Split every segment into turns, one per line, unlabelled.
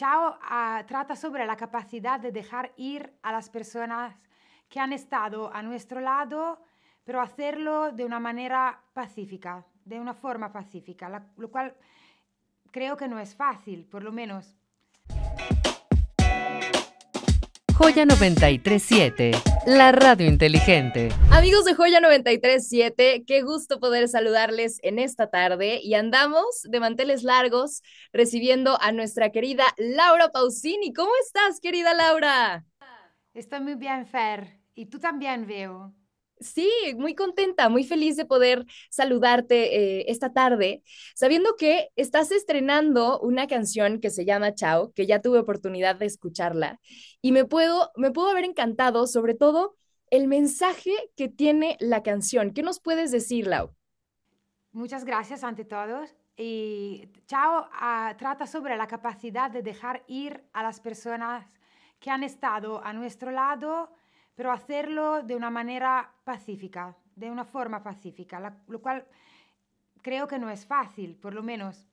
Chao ah, trata sobre la capacidad de dejar ir a las personas que han estado a nuestro lado, pero hacerlo de una manera pacífica, de una forma pacífica, lo cual creo que no es fácil, por lo menos
Joya 937, la radio inteligente. Amigos de Joya 937, qué gusto poder saludarles en esta tarde y andamos de manteles largos recibiendo a nuestra querida
Laura Pausini.
¿Cómo estás, querida Laura?
Estoy muy bien, Fer, y tú también veo.
Sí, muy contenta, muy feliz de poder saludarte eh, esta tarde, sabiendo que estás estrenando una canción que se llama Chao, que ya tuve oportunidad de escucharla y me puedo, haber encantado, sobre todo el mensaje que tiene la canción. ¿Qué nos puedes decir, Lau?
Muchas gracias ante todos. Y Chao ah, trata sobre la capacidad de dejar ir a las personas que han estado a nuestro lado pero hacerlo de una manera pacífica, de una forma pacífica, lo cual creo que no es fácil, por lo menos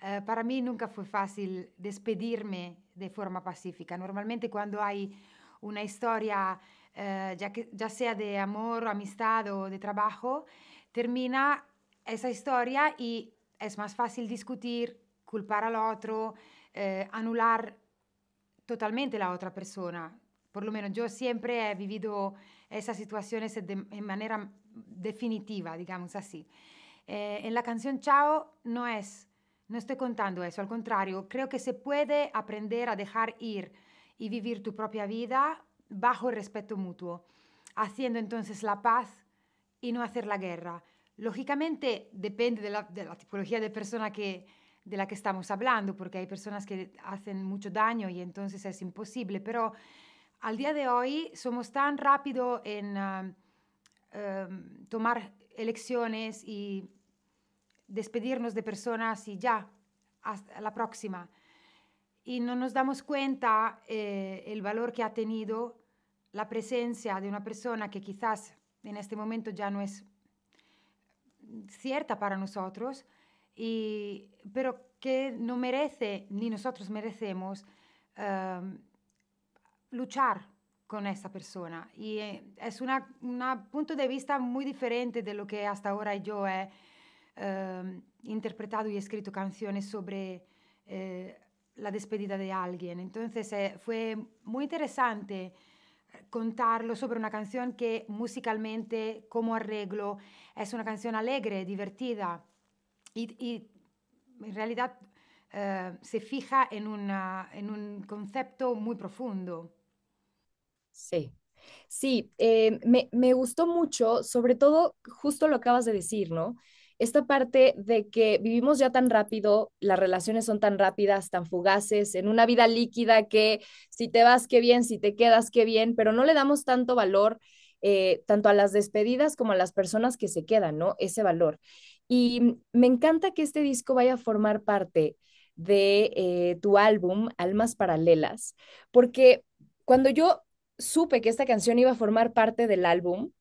eh, para mí nunca fue fácil despedirme de forma pacífica. Normalmente cuando hay una historia, eh, ya, sea de amor, amistad o de trabajo, termina esa historia y es más fácil discutir, culpar al otro, eh, anular totalmente la otra persona, por lo menos yo siempre he vivido esas situaciones de, en manera definitiva, digamos así. Eh, en la canción Chao no es, no estoy contando eso, al contrario, creo que se puede aprender a dejar ir y vivir tu propia vida bajo el respeto mutuo, haciendo entonces la paz y no hacer la guerra. Lógicamente depende de la, de la tipología de persona que, de la que estamos hablando, porque hay personas que hacen mucho daño y entonces es imposible, pero al día de hoy somos tan rápido en um, um, tomar elecciones y despedirnos de personas y ya, hasta la próxima. Y no nos damos cuenta eh, el valor que ha tenido la presencia de una persona que quizás en este momento ya no es cierta para nosotros, y, pero que no merece, ni nosotros merecemos, um, luchar con esa persona. Y eh, es un punto de vista muy diferente de lo que hasta ahora yo he em, interpretado y escrito canciones sobre eh, la despedida de alguien. Entonces eh, fue muy interesante contarlo sobre una canción que musicalmente, como arreglo, es una canción alegre, divertida y en realidad eh, se fija en, un concepto muy profundo. Sí, sí,
eh, me, gustó mucho, sobre todo justo lo acabas de decir, ¿no? Esta parte de que vivimos ya tan rápido, las relaciones son tan rápidas, tan fugaces, en una vida líquida que si te vas, qué bien, si te quedas, qué bien, pero no le damos tanto valor eh, tanto a las despedidas como a las personas que se quedan, ¿no? Ese valor. Y me encanta que este disco vaya a formar parte de eh, tu álbum, Almas Paralelas, porque cuando yo supe que esta canción iba a formar parte del álbum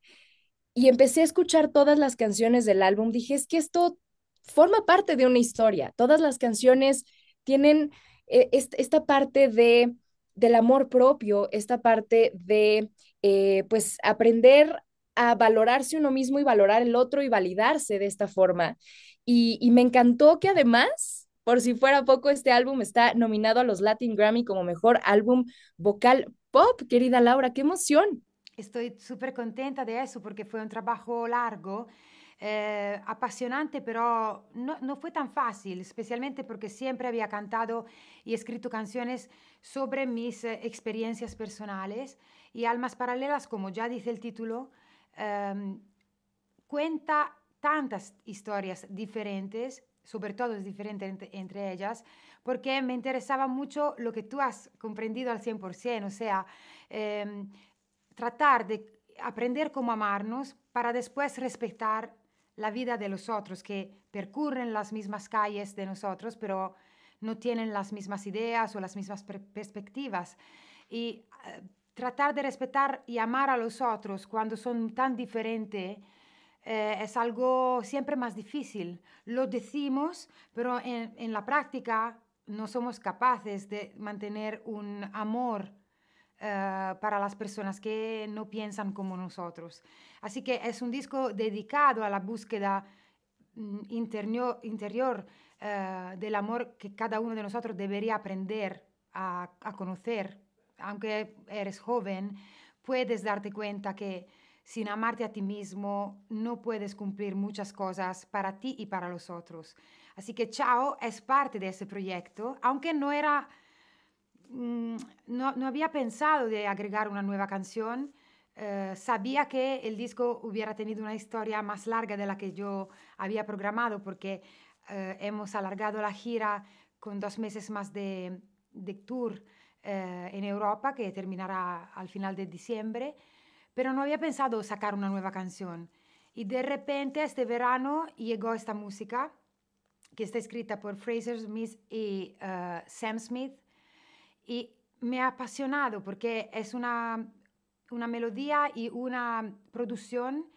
y empecé a escuchar todas las canciones del álbum, dije, es que esto forma parte de una historia, todas las canciones tienen eh, esta parte de del amor propio, esta parte de, eh, pues, aprender a valorarse uno mismo y valorar el otro y validarse de esta forma. y me encantó que además por si fuera poco, este álbum está nominado a los Latin Grammy como mejor álbum vocal pop. Querida Laura, qué emoción.
Estoy súper contenta de eso porque fue un trabajo largo. Eh, apasionante, pero no, fue tan fácil, especialmente porque siempre había cantado y escrito canciones sobre mis eh, experiencias personales y Almas Paralelas, como ya dice el título, em, cuenta tantas historias diferentes sobre todo es diferente entre, ellas, porque me interesaba mucho lo que tú has comprendido al 100%, o sea, em, tratar de aprender cómo amarnos para después respetar la vida de los otros que percurren las mismas calles de nosotros, pero no tienen las mismas ideas o las mismas perspectivas. Y eh, tratar de respetar y amar a los otros cuando son tan diferentes eh, es algo siempre más difícil. Lo decimos, pero en, la práctica no somos capaces de mantener un amor eh, para las personas que no piensan como nosotros. Así que es un disco dedicado a la búsqueda mm, interior, interior eh, del amor que cada uno de nosotros debería aprender a conocer. Aunque eres joven, puedes darte cuenta que sin amarte a ti mismo no puedes cumplir muchas cosas para ti y para los otros. Así que Chao es parte de ese proyecto, aunque no era... Mm, no, había pensado de agregar una nueva canción. Eh, sabía que el disco hubiera tenido una historia más larga de la que yo había programado porque eh, hemos alargado la gira con dos meses más de, de tour eh, en Europa que terminará al final de diciembre pero no había pensado sacar una nueva canción. Y de repente este verano llegó esta música, que está escrita por Fraser Smith y uh, Sam Smith, y me ha apasionado porque es una, melodía y una producción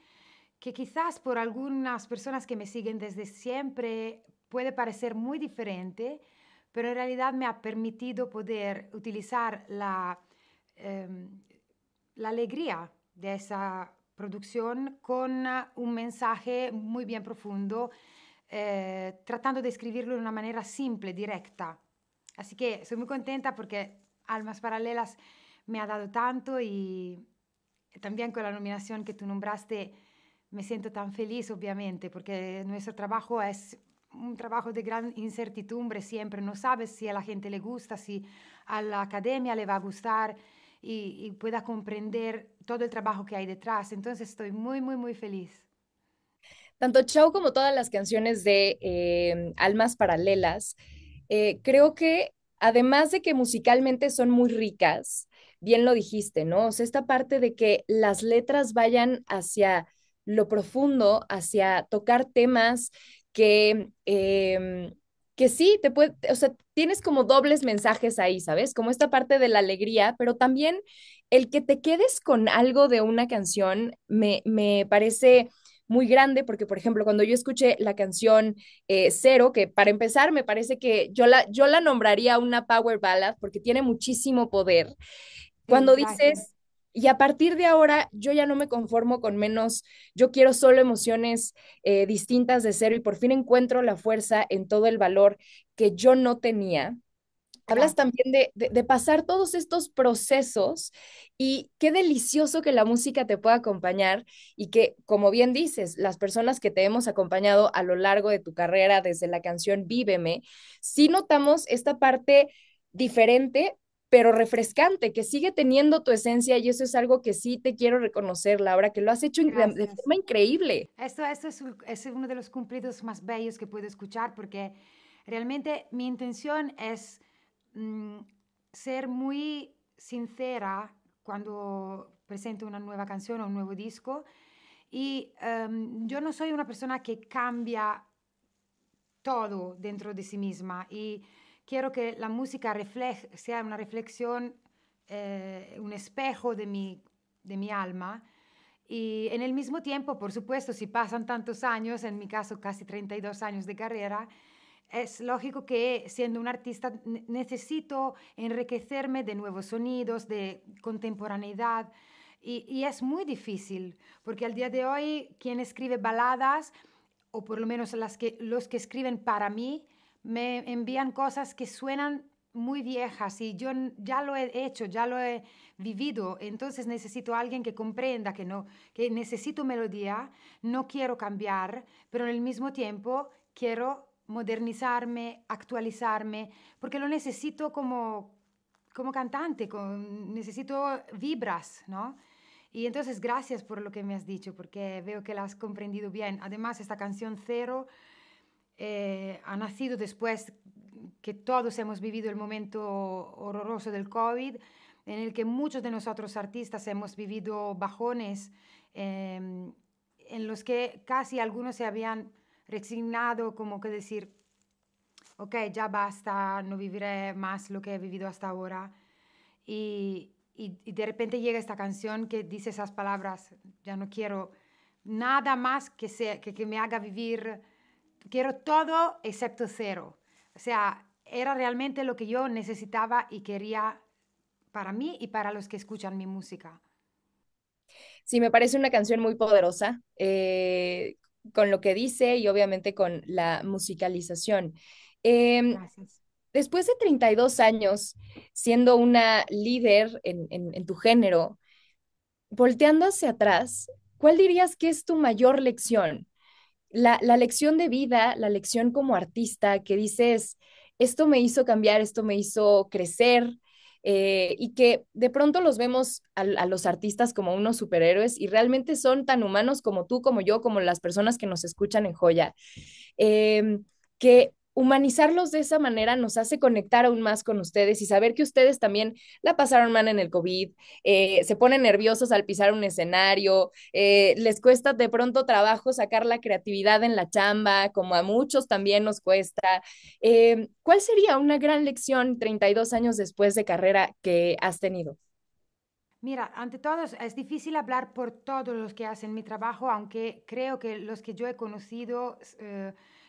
que quizás por algunas personas que me siguen desde siempre puede parecer muy diferente, pero en realidad me ha permitido poder utilizar la, em, la alegría de esa producción con ah, un mensaje muy bien profundo, eh, tratando de escribirlo de una manera simple, directa. Así que soy muy contenta porque Almas Paralelas me ha dado tanto y también con la nominación que tú nombraste me siento tan feliz, obviamente, porque nuestro trabajo es un trabajo de gran incertidumbre siempre. No sabes si a la gente le gusta, si a la academia le va a gustar y, pueda comprender todo el trabajo que hay detrás. Entonces estoy muy, muy, muy feliz.
Tanto Chau como todas las canciones de em, Almas Paralelas, eh, creo que además de que musicalmente son muy ricas, bien lo dijiste, ¿no? O sea, esta parte de que las letras vayan hacia lo profundo, hacia tocar temas que em, que sí, te puede, o sea, tienes como dobles mensajes ahí, ¿sabes? Como esta parte de la alegría, pero también el que te quedes con algo de una canción me, parece muy grande, porque por ejemplo, cuando yo escuché la canción eh, Cero, que para empezar me parece que yo la, yo la nombraría una power ballad porque tiene muchísimo poder, cuando dices y a partir de ahora, yo ya no me conformo con menos, yo quiero solo emociones eh, distintas de cero y por fin encuentro la fuerza en todo el valor que yo no tenía. Hablas también de, pasar todos estos procesos y qué delicioso que la música te pueda acompañar y que, como bien dices, las personas que te hemos acompañado a lo largo de tu carrera desde la canción Víveme, sí notamos esta parte diferente, pero refrescante, que sigue teniendo tu esencia y eso es algo que sí te quiero reconocer, Laura, que lo has hecho de, forma increíble.
Esto, esto es, uno de los cumplidos más bellos que puedo escuchar porque realmente mi intención es mm, ser muy sincera cuando presento una nueva canción o un nuevo disco y em, yo no soy una persona que cambia todo dentro de sí misma y quiero que la música sea una reflexión, eh, un espejo de mi, alma. Y en el mismo tiempo, por supuesto, si pasan tantos años, en mi caso casi 32 años de carrera, es lógico que siendo un artista necesito enriquecerme de nuevos sonidos, de contemporaneidad. Y, es muy difícil, porque al día de hoy quien escribe baladas, o por lo menos las que, los que escriben para mí, me envían cosas que suenan muy viejas y yo ya lo he hecho, ya lo he vivido, entonces necesito a alguien que comprenda que no, que necesito melodía, no quiero cambiar, pero en el mismo tiempo quiero modernizarme, actualizarme, porque lo necesito como, como cantante, necesito vibras, ¿no? Y entonces gracias por lo que me has dicho, porque veo que la has comprendido bien. Además, esta canción Cero eh, ha nacido después que todos hemos vivido el momento horroroso del COVID, en el que muchos de nosotros artistas hemos vivido bajones em, en los que casi algunos se habían resignado como que decir, ok, ya basta, no viviré más lo que he vivido hasta ahora. Y, de repente llega esta canción que dice esas palabras, ya no quiero nada más que, que, que me haga vivir quiero todo excepto cero. O sea, era realmente lo que yo necesitaba y quería para mí y para los que escuchan mi música.
Sí, me parece una canción muy poderosa eh, con lo que dice y obviamente con la musicalización. Em, Gracias. Después de 32 años siendo una líder en, en tu género, volteando hacia atrás, ¿cuál dirías que es tu mayor lección? la, lección de vida, la lección como artista que dices, esto me hizo cambiar, esto me hizo crecer, eh, y que de pronto los vemos a, los artistas como unos superhéroes y realmente son tan humanos como tú, como yo, como las personas que nos escuchan en joya, em, que humanizarlos de esa manera nos hace conectar aún más con ustedes y saber que ustedes también la pasaron mal en el COVID, eh, se ponen nerviosos al pisar un escenario, eh, les cuesta de pronto trabajo sacar la creatividad en la chamba, como a muchos también nos cuesta. Eh, ¿Cuál sería una gran lección 32 años después de carrera que has tenido?
Mira, ante todos, es difícil hablar por todos los que hacen mi trabajo, aunque creo que los que yo he conocido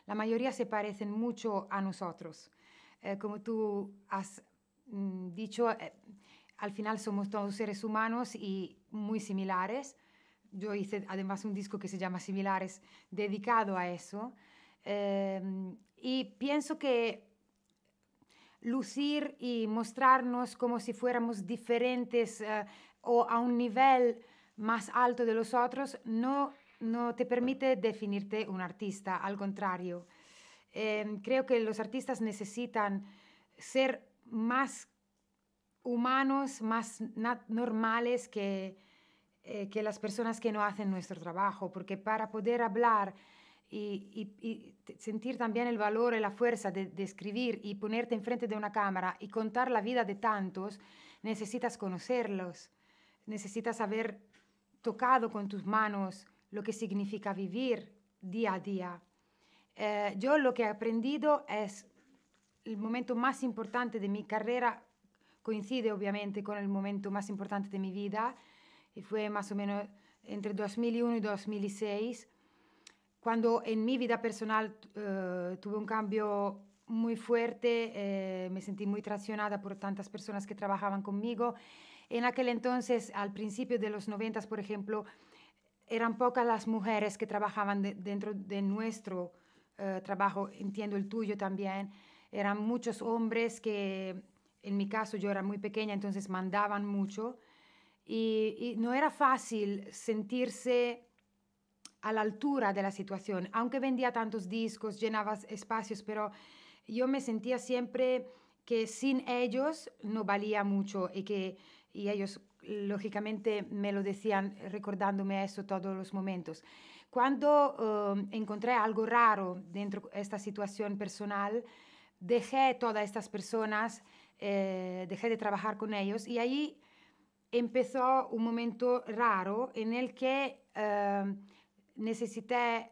la mayoría se parecen mucho a nosotros. Eh, como tú has mm, dicho, eh, al final somos todos seres humanos y muy similares. Yo hice además un disco que se llama Similares, dedicado a eso. Em, y pienso que lucir y mostrarnos como si fuéramos diferentes eh, o a un nivel más alto de los otros no no te permite definirte un artista, al contrario. Em, creo que los artistas necesitan ser más humanos, más normales que, eh, que, las personas que no hacen nuestro trabajo, porque para poder hablar y, sentir también el valor y la fuerza de, de, escribir y ponerte enfrente de una cámara y contar la vida de tantos, necesitas conocerlos, necesitas haber tocado con tus manos lo que significa vivir día a día. Eh, yo lo que he aprendido es el momento más importante de mi carrera, coincide obviamente con el momento más importante de mi vida, y fue más o menos entre 2001 y 2006, cuando en mi vida personal eh, tuve un cambio muy fuerte, eh, me sentí muy traicionada por tantas personas que trabajaban conmigo. En aquel entonces, al principio de los 90, por ejemplo, eran pocas las mujeres que trabajaban dentro de nuestro eh, trabajo, entiendo el tuyo también. Eran muchos hombres que, en mi caso, yo era muy pequeña, entonces mandaban mucho. Y, no era fácil sentirse a la altura de la situación, aunque vendía tantos discos, llenaba espacios, pero yo me sentía siempre que sin ellos no valía mucho y que y ellos lógicamente me lo decían recordándome eso todos los momentos. Cuando um, encontré algo raro dentro de esta situación personal, dejé todas estas personas, eh, dejé de trabajar con ellos y ahí empezó un momento raro en el que eh, necesité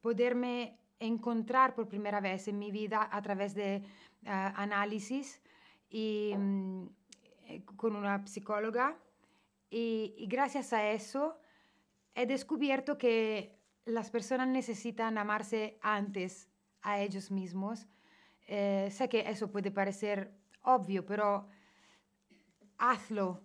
poderme encontrar por primera vez en mi vida a través de eh, análisis y... Mm, eh, con una psicóloga y, gracias a eso he descubierto que las personas necesitan amarse antes a ellos mismos. Eh, sé que eso puede parecer obvio, pero hazlo.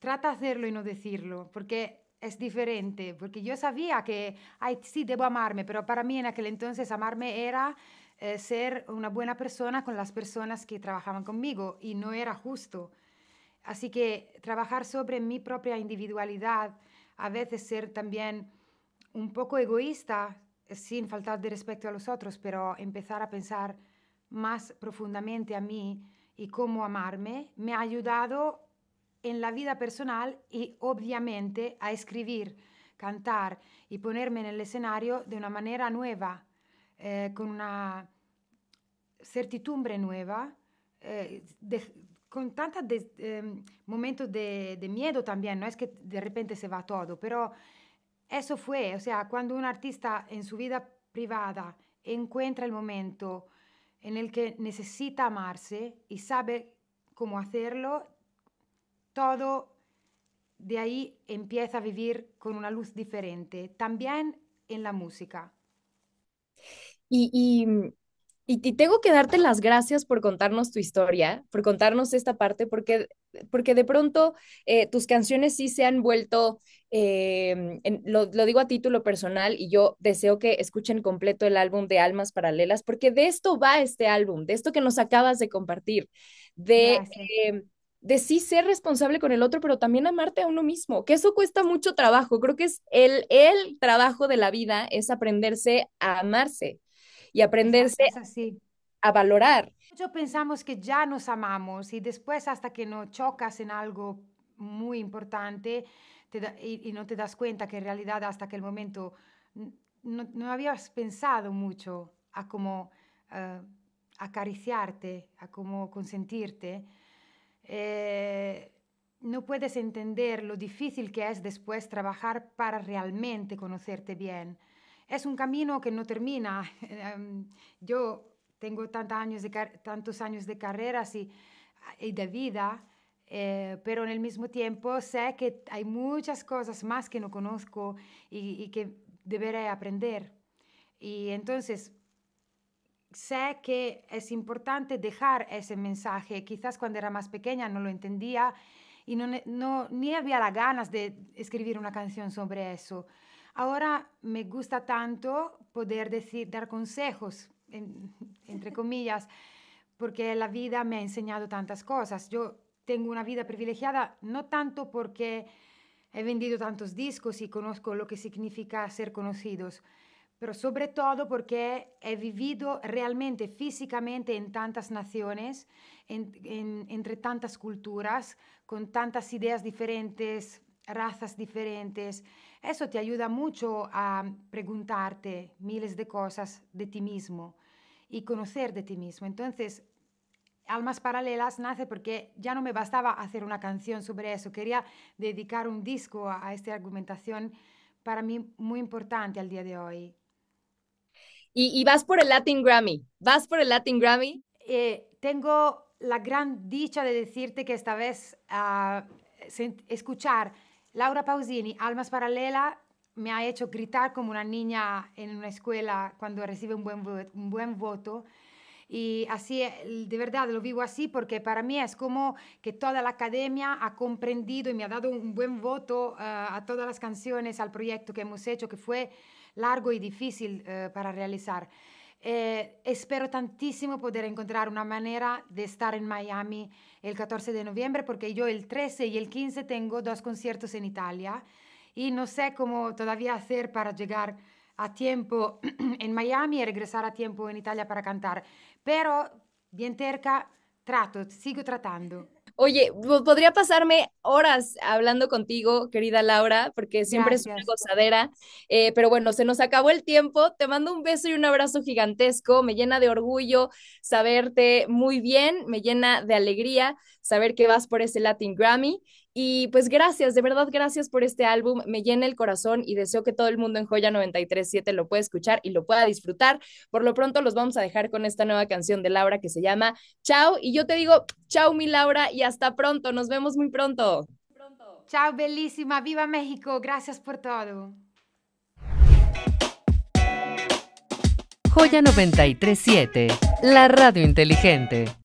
Trata de hacerlo y no decirlo, porque es diferente. Porque yo sabía que, ay, sí, debo amarme, pero para mí en aquel entonces amarme era eh, ser una buena persona con las personas que trabajaban conmigo y no era justo. Así que trabajar sobre mi propia individualidad, a veces ser también un poco egoísta, eh, sin faltar de respeto a los otros, pero empezar a pensar más profundamente a mí y cómo amarme, me ha ayudado en la vida personal y obviamente a escribir, cantar y ponerme en el escenario de una manera nueva, eh, con una certidumbre nueva, eh, de, con tantos ehm, momentos de, miedo también, no es que de repente se va todo, pero eso fue, o sea, cuando un artista en su vida privada encuentra el momento en el que necesita amarse y sabe cómo hacerlo, todo de ahí empieza a vivir con una luz diferente, también en la música.
y y, te tengo que darte las gracias por contarnos tu historia, por contarnos esta parte, porque, porque de pronto eh, tus canciones sí se han vuelto, eh, lo, digo a título personal, y yo deseo que escuchen completo el álbum de Almas Paralelas, porque de esto va este álbum, de esto que nos acabas de compartir, de... Eh, de sí ser responsable con el otro, pero también amarte a uno mismo, que eso cuesta mucho trabajo. Creo que es el, el trabajo de la vida, es aprenderse a amarse y aprenderse así. a valorar.
Muchos pensamos que ya nos amamos y después hasta que no chocas en algo muy importante y, no te das cuenta que en realidad hasta aquel momento no, habías pensado mucho a cómo eh, acariciarte, a cómo consentirte. Eh, no puedes entender lo difícil que es después trabajar para realmente conocerte bien es un camino que no termina. Em, yo tengo tantos años de, tantos años de carreras y, de vida, eh, pero en el mismo tiempo sé que hay muchas cosas más que no conozco y, que deberé aprender. Y entonces sé que es importante dejar ese mensaje. Quizás cuando era más pequeña no lo entendía y no, ni había las ganas de escribir una canción sobre eso. Ahora me gusta tanto poder decir, dar consejos, entre comillas, porque la vida me ha enseñado tantas cosas. Yo tengo una vida privilegiada no tanto porque he vendido tantos discos y conozco lo que significa ser conocidos, pero sobre todo porque he vivido realmente físicamente en tantas naciones, entre tantas culturas, con tantas ideas diferentes, razas diferentes, eso te ayuda mucho a preguntarte miles de cosas de ti mismo y conocer de ti mismo. Entonces, Almas Paralelas nace porque ya no me bastaba hacer una canción sobre eso, quería dedicar un disco a, esta argumentación para mí muy importante al día de hoy. Y, vas por el Latin Grammy, vas por el Latin Grammy. Eh, tengo la gran dicha de decirte que esta vez ah, escuchar Laura Pausini, Almas Paralela, me ha hecho gritar como una niña en una escuela cuando recibe un buen, un buen voto. Y así, de verdad, lo vivo así porque para mí es como que toda la academia ha comprendido y me ha dado un buen voto eh, a todas las canciones, al proyecto que hemos hecho, que fue largo y difícil eh, para realizar. Eh, espero tantísimo poder encontrar una manera de estar en Miami el 14 de noviembre porque yo el 13 y el 15 tengo dos conciertos en Italia y no sé cómo todavía hacer para llegar a tiempo en Miami y regresar a tiempo en Italia para cantar. Pero bien terca, trato, sigo tratando.
Oye, podría pasarme horas hablando contigo, querida Laura, porque siempre es una gozadera. Eh, pero bueno, se nos acabó el tiempo. Te mando un beso y un abrazo gigantesco. Me llena de orgullo saberte muy bien, me llena de alegría saber que vas por ese Latin Grammy. Y pues gracias, de verdad gracias por este álbum, me llena el corazón y deseo que todo el mundo en Joya 937 lo pueda escuchar y lo pueda disfrutar. Por lo pronto los vamos a dejar con esta nueva canción de Laura que se llama Chao y yo te digo chao mi Laura
y hasta pronto, nos vemos muy pronto. Chao, bellísima. Viva México. Gracias por todo.
Joya 937, la radio inteligente.